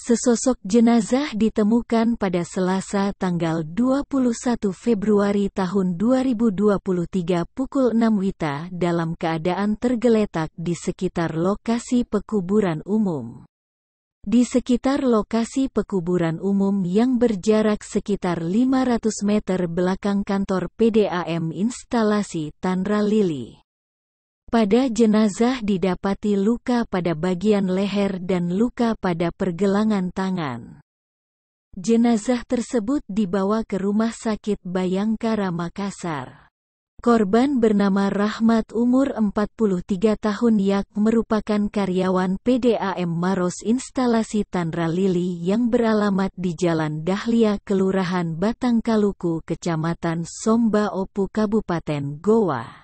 Sesosok jenazah ditemukan pada Selasa tanggal 21 Februari tahun 2023 pukul 6 Wita dalam keadaan tergeletak di sekitar lokasi pekuburan umum. Di sekitar lokasi pekuburan umum yang berjarak sekitar 500 meter belakang kantor PDAM instalasi Tanra Lili. Pada jenazah didapati luka pada bagian leher dan luka pada pergelangan tangan. Jenazah tersebut dibawa ke Rumah Sakit Bayangkara Makassar. Korban bernama Rahmat umur 43 tahun yak merupakan karyawan PDAM Maros Instalasi Tanra Lili yang beralamat di Jalan Dahlia Kelurahan Batang Kaluku Kecamatan Somba Opu Kabupaten Goa.